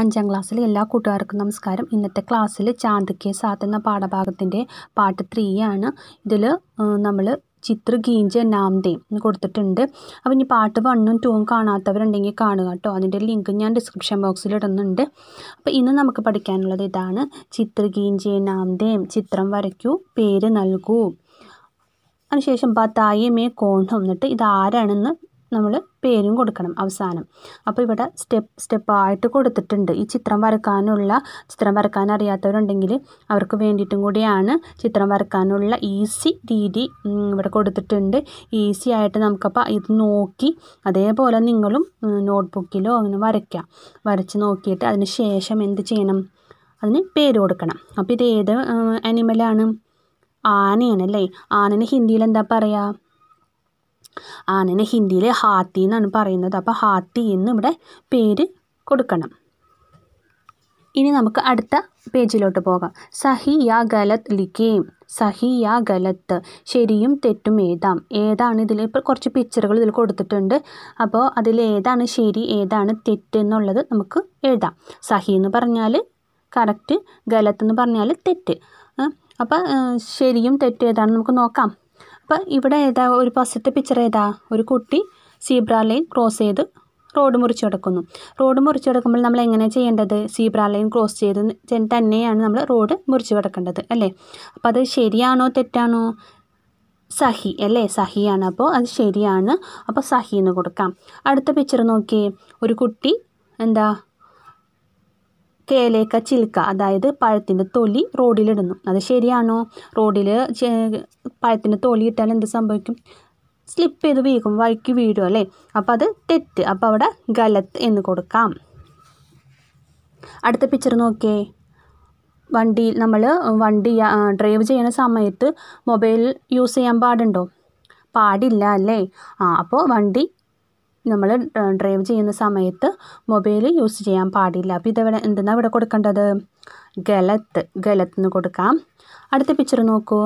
അഞ്ചാം ക്ലാസ്സിലെ എല്ലാ കൂട്ടുകാർക്കും നമസ്കാരം ഇന്നത്തെ ക്ലാസ്സിൽ ചാന്ദ് കെ സാത്ത് എന്ന പാഠഭാഗത്തിൻ്റെ പാട്ട് ത്രീ ആണ് ഇതിൽ നമ്മൾ ചിത്ര ഗീഞ്ച് നാംദേം കൊടുത്തിട്ടുണ്ട് അപ്പോൾ ഇനി പാട്ട് വണ്ണും ടൂവും കാണാത്തവരുണ്ടെങ്കിൽ കാണുക കേട്ടോ അതിൻ്റെ ലിങ്ക് ഞാൻ ഡിസ്ക്രിപ്ഷൻ ബോക്സിൽ ഇടുന്നുണ്ട് അപ്പോൾ ഇന്ന് നമുക്ക് പഠിക്കാനുള്ളത് ഇതാണ് ചിത്ര ഗീഞ്ച് നാംദേം ചിത്രം വരയ്ക്കൂ പേര് നൽകൂ അതിനുശേഷം ബത്തായി മേ കോൺ എന്നിട്ട് ഇതാരാണെന്ന് നമ്മൾ പേരും കൊടുക്കണം അവസാനം അപ്പോൾ ഇവിടെ സ്റ്റെപ്പ് സ്റ്റെപ്പായിട്ട് കൊടുത്തിട്ടുണ്ട് ഈ ചിത്രം വരക്കാനുള്ള ചിത്രം വരക്കാൻ അറിയാത്തവരുണ്ടെങ്കിൽ അവർക്ക് വേണ്ടിയിട്ടും കൂടിയാണ് ചിത്രം വരക്കാനുള്ള ഈസി രീതി ഇവിടെ കൊടുത്തിട്ടുണ്ട് ഈസി ആയിട്ട് നമുക്കപ്പോൾ ഇത് നോക്കി അതേപോലെ നിങ്ങളും നോട്ട്ബുക്കിലോ അങ്ങനെ വരയ്ക്കാം വരച്ച് നോക്കിയിട്ട് അതിന് ശേഷം എന്ത് ചെയ്യണം അതിന് പേര് കൊടുക്കണം അപ്പോൾ ഇത് ഏത് അനിമലാണ് ആനയാണ് അല്ലേ ആനന് ഹിന്ദിയിൽ എന്താ പറയുക ആനനെ ഹിന്ദിയിൽ ഹാത്തി എന്നാണ് പറയുന്നത് അപ്പോൾ ഹാത്തി എന്ന് ഇവിടെ പേര് കൊടുക്കണം ഇനി നമുക്ക് അടുത്ത പേജിലോട്ട് പോകാം സഹി യാ ഗലത് ലിഖേം സഹി യാ ഗലത്ത് ശരിയും തെറ്റും ഏതാം ഏതാണ് ഇതിൽ ഇപ്പോൾ കുറച്ച് പിക്ചറുകൾ ഇതിൽ കൊടുത്തിട്ടുണ്ട് അപ്പോൾ അതിൽ ഏതാണ് ശരി ഏതാണ് തെറ്റ് എന്നുള്ളത് നമുക്ക് എഴുതാം സഹി എന്ന് പറഞ്ഞാൽ കറക്റ്റ് ഗലത്ത് എന്ന് പറഞ്ഞാൽ തെറ്റ് അപ്പോൾ ശരിയും തെറ്റും ഏതാണ് നമുക്ക് നോക്കാം അപ്പോൾ ഇവിടെ ഏതാ ഒരു ഫസ്റ്റത്തെ പിക്ചർ ഏതാ ഒരു കുട്ടി സീബ്ര ലൈൻ ക്രോസ് ചെയ്ത് റോഡ് മുറിച്ച് കിടക്കുന്നു റോഡ് മുറിച്ച് കിടക്കുമ്പോൾ നമ്മൾ എങ്ങനെയാണ് ചെയ്യേണ്ടത് സീബ്ര ലൈൻ ക്രോസ് ചെയ്ത് തന്നെയാണ് നമ്മൾ റോഡ് മുറിച്ച് കിടക്കേണ്ടത് അല്ലേ അപ്പോൾ അത് ശരിയാണോ തെറ്റാണോ സഹി അല്ലേ സഹിയാണ് അപ്പോൾ അത് ശരിയാണ് അപ്പോൾ സഹി എന്ന് കൊടുക്കാം അടുത്ത പിക്ചർ നോക്കിയേ ഒരു കുട്ടി എന്താ കേലേക്ക ചിൽക്ക അതായത് പഴത്തിൻ്റെ തൊലി റോഡിലിടുന്നു അത് ശരിയാണോ റോഡിൽ പഴത്തിൻ്റെ തൊലി ഇട്ടാൽ എന്ത് സംഭവിക്കും സ്ലിപ്പ് ചെയ്ത് വീകും വഴിക്ക് വീഴും അല്ലേ അപ്പോൾ അത് തെറ്റ് അപ്പം അവിടെ ഗലത്ത് എന്ന് കൊടുക്കാം അടുത്ത പിക്ചർ നോക്കിയേ വണ്ടി നമ്മൾ വണ്ടി ഡ്രൈവ് ചെയ്യുന്ന സമയത്ത് മൊബൈൽ യൂസ് ചെയ്യാൻ പാടുണ്ടോ പാടില്ല അല്ലേ ആ അപ്പോൾ വണ്ടി നമ്മൾ ഡ്രൈവ് ചെയ്യുന്ന സമയത്ത് മൊബൈൽ യൂസ് ചെയ്യാൻ പാടില്ല അപ്പോൾ ഇതെവിടെ എന്താണ് ഇവിടെ കൊടുക്കേണ്ടത് ഗലത്ത് ഗലത്ത് എന്ന് കൊടുക്കാം അടുത്ത പിക്ചർ നോക്കൂ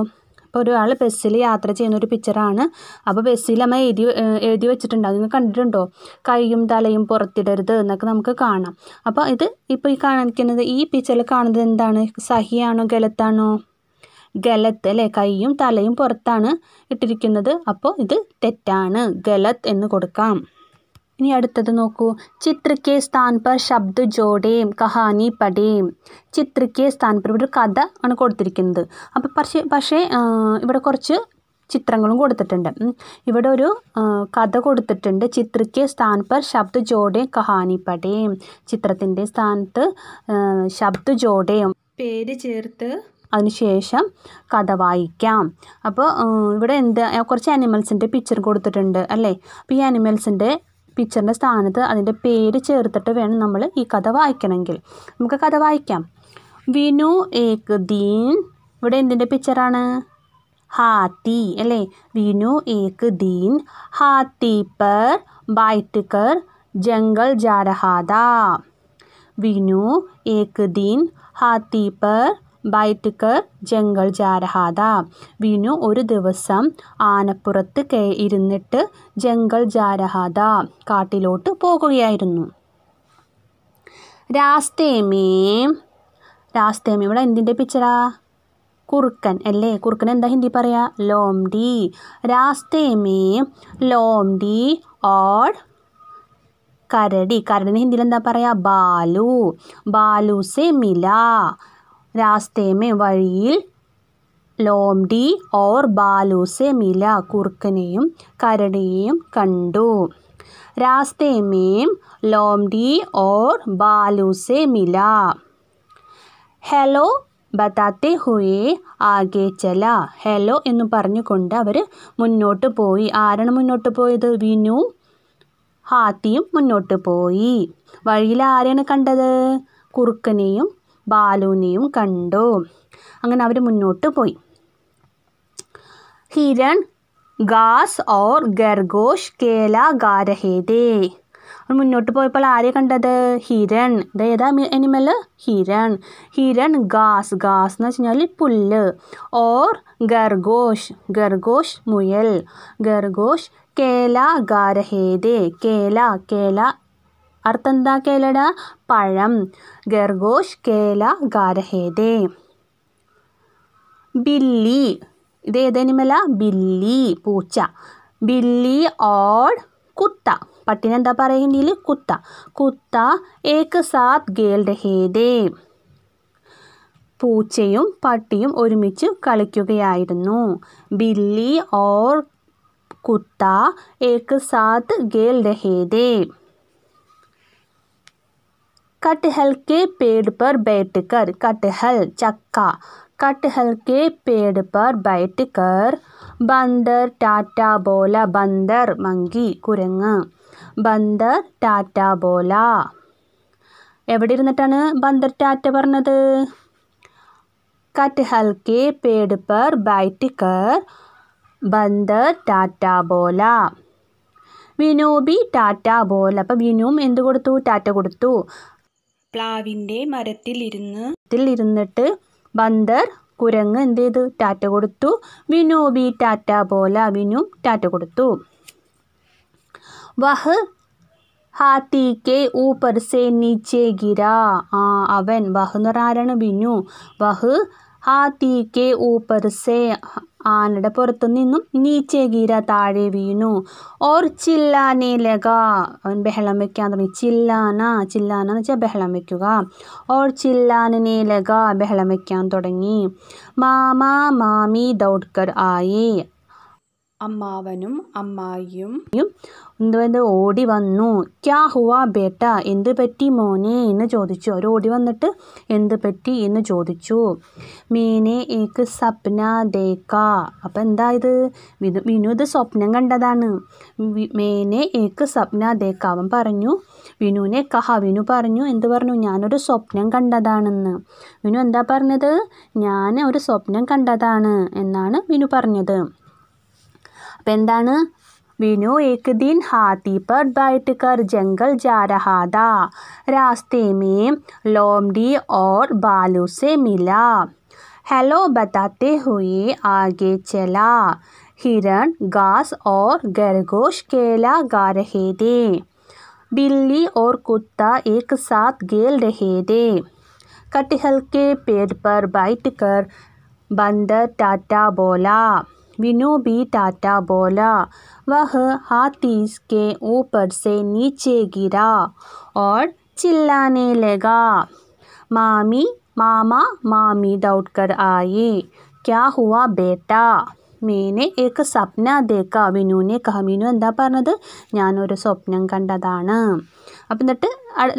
അപ്പോൾ ഒരാൾ ബസ്സിൽ യാത്ര ചെയ്യുന്ന ഒരു പിക്ചറാണ് അപ്പോൾ ബസ്സിൽ നമ്മൾ എഴുതി എഴുതി വെച്ചിട്ടുണ്ടാകും നിങ്ങൾ കണ്ടിട്ടുണ്ടോ കൈയും തലയും പുറത്തിടരുത് എന്നൊക്കെ നമുക്ക് കാണാം അപ്പോൾ ഇത് ഇപ്പോൾ ഈ കാണിക്കുന്നത് ഈ പിക്ചറിൽ കാണുന്നത് എന്താണ് സഹിയാണോ ഗലത്താണോ ഗലത്ത് അല്ലേ കൈയും തലയും പുറത്താണ് ഇട്ടിരിക്കുന്നത് അപ്പോൾ ഇത് തെറ്റാണ് ഗലത്ത് എന്ന് കൊടുക്കാം ഇനി അടുത്തത് നോക്കൂ ചിത്രക്കേ സ്ഥാൻ പർ ശബ്ദ ജോഡേം കഹാനി പടേം ചിത്രക്കേ സ്ഥാൻ പർ ഇവിടെ ഒരു കഥ ആണ് കൊടുത്തിരിക്കുന്നത് അപ്പോൾ പക്ഷേ പക്ഷേ ഇവിടെ കുറച്ച് ചിത്രങ്ങളും കൊടുത്തിട്ടുണ്ട് ഇവിടെ ഒരു കഥ കൊടുത്തിട്ടുണ്ട് ചിത്രക്കേ സ്ഥാൻ പർ ശബ്ദ ജോഡേം കഹാനി പടേം ചിത്രത്തിൻ്റെ സ്ഥാനത്ത് ശബ്ദ ജോഡേം പേര് ചേർത്ത് അതിനുശേഷം കഥ വായിക്കാം അപ്പോൾ ഇവിടെ എന്താ കുറച്ച് അനിമൽസിൻ്റെ പിക്ചർ കൊടുത്തിട്ടുണ്ട് അല്ലേ അപ്പോൾ ഈ അനിമൽസിൻ്റെ പിക്ചറിൻ്റെ സ്ഥാനത്ത് അതിൻ്റെ പേര് ചേർത്തിട്ട് വേണം നമ്മൾ ഈ കഥ വായിക്കണമെങ്കിൽ നമുക്ക് കഥ വായിക്കാം വിനു ഏക് ദീൻ ഇവിടെ എന്തിൻ്റെ പിക്ചറാണ് ഹാത്തി അല്ലേ വിനു ഏക് ദീൻ ഹാത്തി പർ ബൈറ്റ് കർ ജംഗൾ ജാരഹാദ വിനു ഏക് ദീൻ ഹാത്തി പർ ബൈറ്റ്ക്ക് ജംഗൾ ജാരഹാത വിനു ഒരു ദിവസം ആനപ്പുറത്ത് കേ ഇരുന്നിട്ട് ജംഗൾ ജാരഹാത കാട്ടിലോട്ട് പോകുകയായിരുന്നു രാസ്തേമേ രാസ്തേമേ ഇവിടെ എന്തിൻ്റെ പിക്ചറാ കുറുക്കൻ അല്ലേ കുറുക്കൻ എന്താ ഹിന്ദി പറയാ ലോംഡി രാസ്തേമേ ഡി ഓൾ കരടി കരടിന് ഹിന്ദിയിൽ എന്താ പറയാ ബാലു ബാലു സെ മില रास्ते में വഴിയിൽ ലോംഡി ഓർ ബാലു സെ മില കുറുക്കനെയും കരടിയെയും കണ്ടു രാസ്തേ മേം ലോംഡി ഓർ ബാലു സെ മില ഹലോ ബതാത്തെ ഹുയേ ആകെ ചല ഹലോ എന്ന് പറഞ്ഞുകൊണ്ട് അവർ മുന്നോട്ട് പോയി ആരാണ് മുന്നോട്ട് പോയത് വിനു ഹാത്തിയും മുന്നോട്ട് പോയി വഴിയിൽ ആരെയാണ് കണ്ടത് കുറുക്കനെയും ബാലുവിനെയും കണ്ടു അങ്ങനെ അവർ മുന്നോട്ട് പോയി ഹിരൺ ഗാസ് ഓർ ഗർഗോഷ് കേല ഗാരഹേദേ അവർ മുന്നോട്ട് പോയപ്പോൾ ആരെ കണ്ടത് ഹിരൺ ഇത് ഏതാ എനിമൽ ഹിരൺ ഹിരൺ ഗാസ് ഗാസ് എന്ന് വെച്ചാൽ പുല്ല് ഓർ ഗർഗോഷ് ഗർഗോഷ് മുയൽ ഗർഗോഷ് കേല ഗാരഹേദേ കേല കേല അർത്ഥം എന്താ കേലട പഴം ഗർഗോഷ് കേല ഗാരഹേദേ ബില്ലി ഇത് ഏതേനിമല ബില്ലി പൂച്ച ബില്ലി ഓർ കുത്ത പട്ടിനെ എന്താ പറയുക കുത്ത കുത്ത ഏക്ക് സാത് ഗേൽ പൂച്ചയും പട്ടിയും ഒരുമിച്ച് കളിക്കുകയായിരുന്നു ബില്ലി ഓർ കുത്ത ഏക്ക് സാത് ഗേൽ कटहल के पेड़ पर बैठकर कटहल चक्का कटहल के पेड़ पर बैठकर बंदर टाटा बोला बंदर മങ്കി കുരങ്ങ് ബന്ദർ ടാറ്റ ബോല എവിടെ ഇരുന്നിട്ടാണ് ബന്ദർ ടാറ്റ പറഞ്ഞത് കറ്റ്ഹൽ കെ പേട് പർ ബൈറ്റ് കർ ബന്ദർ ടാറ്റ ബോല വിനോബി ടാറ്റ ബോല അപ്പം വിനുവും എന്ത് കൊടുത്തു ടാറ്റ കൊടുത്തു പ്ലാവിൻ്റെ മരത്തിലിരുന്ന് ഇരുന്നിട്ട് ബന്ദർ കുരങ്ങ് എന്ത് ചെയ്തു ടാറ്റ കൊടുത്തു വിനോബി ടാറ്റ പോലെ വിനു ടാറ്റ കൊടുത്തു വഹ് ഹാത്തി കെ ഊപ്പർ സെ നീച്ചേ ഗിര ആ അവൻ വഹ് എന്ന് പറഞ്ഞാരാണ് വിനു വഹ് ഹാത്തി കെ ഊപ്പർ സെ ആനയുടെ പുറത്തു നിന്നും നീച്ചേ ഗീര താഴെ വീണു ഓർ ചില്ലാനേ ലക അവൻ ബഹളം വെക്കാൻ തുടങ്ങി ചില്ലാന ചില്ലാന എന്ന് വെച്ചാൽ ബഹളം വെക്കുക ഓർ ചില്ലാനേ ലക ബഹളം വെക്കാൻ തുടങ്ങി മാമ മാമി ദൗഡ്കർ ആയി അമ്മാവനും അമ്മായിയും എന്തുവന്ന് ഓടി വന്നു ക്യാ ഹുവാ ബേട്ട എന്ത് പറ്റി മോനെ എന്ന് ചോദിച്ചു അവർ ഓടി വന്നിട്ട് എന്ത് പറ്റി എന്ന് ചോദിച്ചു മീനെ ഏക്ക് സ്വപ്ന ദേക്ക അപ്പം എന്താ ഇത് വിനു ഇത് സ്വപ്നം കണ്ടതാണ് മേനെ ഏക്ക് സ്വപ്ന ദേക്ക അവൻ പറഞ്ഞു വിനുവിനെ കഹ വിനു പറഞ്ഞു എന്ത് പറഞ്ഞു ഞാനൊരു സ്വപ്നം കണ്ടതാണെന്ന് വിനു എന്താ പറഞ്ഞത് ഞാൻ ഒരു സ്വപ്നം കണ്ടതാണ് എന്നാണ് വിനു പറഞ്ഞത് അപ്പം എന്താണ് मीनू एक दिन हाथी पर बैठकर जंगल जा रहा था रास्ते में लोमड़ी और बालू से मिला हेलो बताते हुए आगे चला हिरण घास और गरगोश केला गा रहे थे बिल्ली और कुत्ता एक साथ गेल रहे थे कटहल के पेड़ पर बैठकर बंदर टाटा बोला विनोबी टाटा बोला वह हाथी के ऊपर से नीचे गिरा और चिल्लाने लगा मामी मामा मामी दौड़कर कर आए क्या हुआ बेटा മേനെ ഏക്ക് സ്വപ്ന അദ്ദേഹം അവനുവിനെ കമിനു എന്താ പറഞ്ഞത് ഞാനൊരു स्वप्न കണ്ടതാണ് അപ്പം എന്നിട്ട്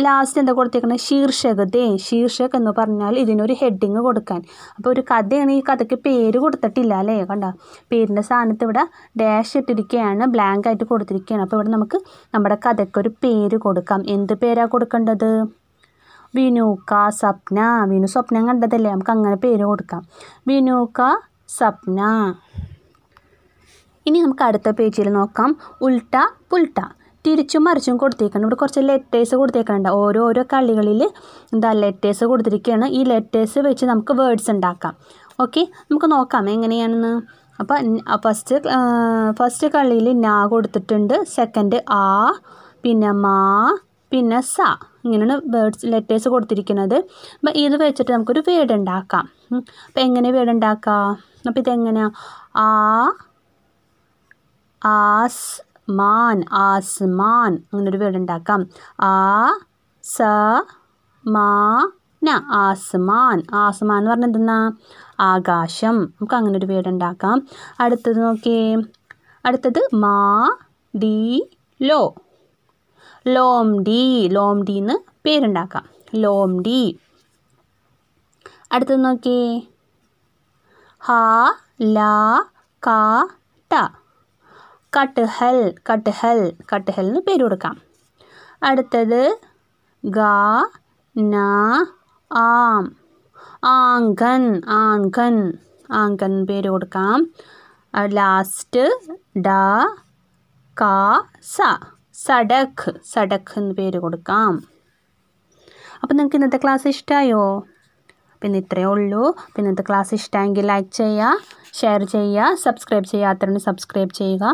ലാസ്റ്റ് എന്താ കൊടുത്തേക്കണത് ശീർഷകതേ ശീർഷകം എന്ന് പറഞ്ഞാൽ ഇതിനൊരു ഹെഡിങ് കൊടുക്കാൻ അപ്പോൾ ഒരു കഥയാണ് ഈ കഥയ്ക്ക് പേര് കൊടുത്തിട്ടില്ല അല്ലേ കണ്ട പേരിൻ്റെ സ്ഥാനത്ത് ഇവിടെ ഡാഷ് ഇട്ടിരിക്കുകയാണ് ബ്ലാങ്ക് ആയിട്ട് കൊടുത്തിരിക്കുകയാണ് അപ്പോൾ ഇവിടെ നമുക്ക് നമ്മുടെ കഥയ്ക്കൊരു പേര് കൊടുക്കാം എന്ത് പേരാണ് കൊടുക്കേണ്ടത് വിനൂക്ക സ്വപ്ന വിനു സ്വപ്നം കണ്ടതല്ലേ നമുക്ക് അങ്ങനെ പേര് കൊടുക്കാം വിനൂക്ക സ്വപ്ന ഇനി നമുക്ക് അടുത്ത പേജിൽ നോക്കാം ഉൾട്ട പുൾട്ട തിരിച്ചും മറിച്ചും കൊടുത്തേക്കണം ഇവിടെ കുറച്ച് ലെറ്റേഴ്സ് കൊടുത്തേക്കണ്ട ഓരോരോ കള്ളികളിൽ എന്താ ലെറ്റേഴ്സ് കൊടുത്തിരിക്കുകയാണ് ഈ ലെറ്റേഴ്സ് വെച്ച് നമുക്ക് വേർഡ്സ് ഉണ്ടാക്കാം ഓക്കെ നമുക്ക് നോക്കാം എങ്ങനെയാണെന്ന് അപ്പം ഫസ്റ്റ് ഫസ്റ്റ് കള്ളിയിൽ നാ കൊടുത്തിട്ടുണ്ട് സെക്കൻഡ് ആ പിന്നെ മാ പിന്നെ സ ഇങ്ങനെയാണ് വേർഡ്സ് ലെറ്റേഴ്സ് കൊടുത്തിരിക്കുന്നത് അപ്പം ഇത് വെച്ചിട്ട് നമുക്കൊരു വേഡ് ഉണ്ടാക്കാം അപ്പം എങ്ങനെ വേഡ് ഉണ്ടാക്കാം അപ്പം ഇതെങ്ങനെയാണ് ആ ആസ് മാൻ ആസ്മാൻ അങ്ങനൊരു വേർഡ് ഉണ്ടാക്കാം ആ സ മാ ന ആസ്മാൻ ആസ്മാൻ എന്ന് പറഞ്ഞാൽ എന്തെന്നാ ആകാശം നമുക്ക് അങ്ങനൊരു വേർഡ് ഉണ്ടാക്കാം അടുത്തത് നോക്കിയേ അടുത്തത് മാ ഡി ലോ ലോം ഡി ലോം ഡി എന്ന് പേരുണ്ടാക്കാം ലോം ഡി അടുത്തത് നോക്കിയേ ഹ ല ക ട കട്ടുഹൽ കട്ടുഹൽ കട്ടുഹൽ എന്ന് പേര് കൊടുക്കാം അടുത്തത് ഗാ ന ആം ആങ്കൻ ആങ്കൻ ആങ്കൻ പേര് കൊടുക്കാം ലാസ്റ്റ് ഡ കാ സ സഡക് സഡക് എന്ന് പേര് കൊടുക്കാം അപ്പോൾ നിങ്ങൾക്ക് ഇന്നത്തെ ക്ലാസ് ഇഷ്ടമായോ പിന്നെ ഇത്രയേ ഉള്ളൂ പിന്നത്തെ ഇന്നത്തെ ക്ലാസ് ഇഷ്ടമെങ്കിൽ ലൈക്ക് ചെയ്യുക ഷെയർ ചെയ്യുക സബ്സ്ക്രൈബ് ചെയ്യാത്തവരുണ്ട് സബ്സ്ക്രൈബ് ചെയ്യുക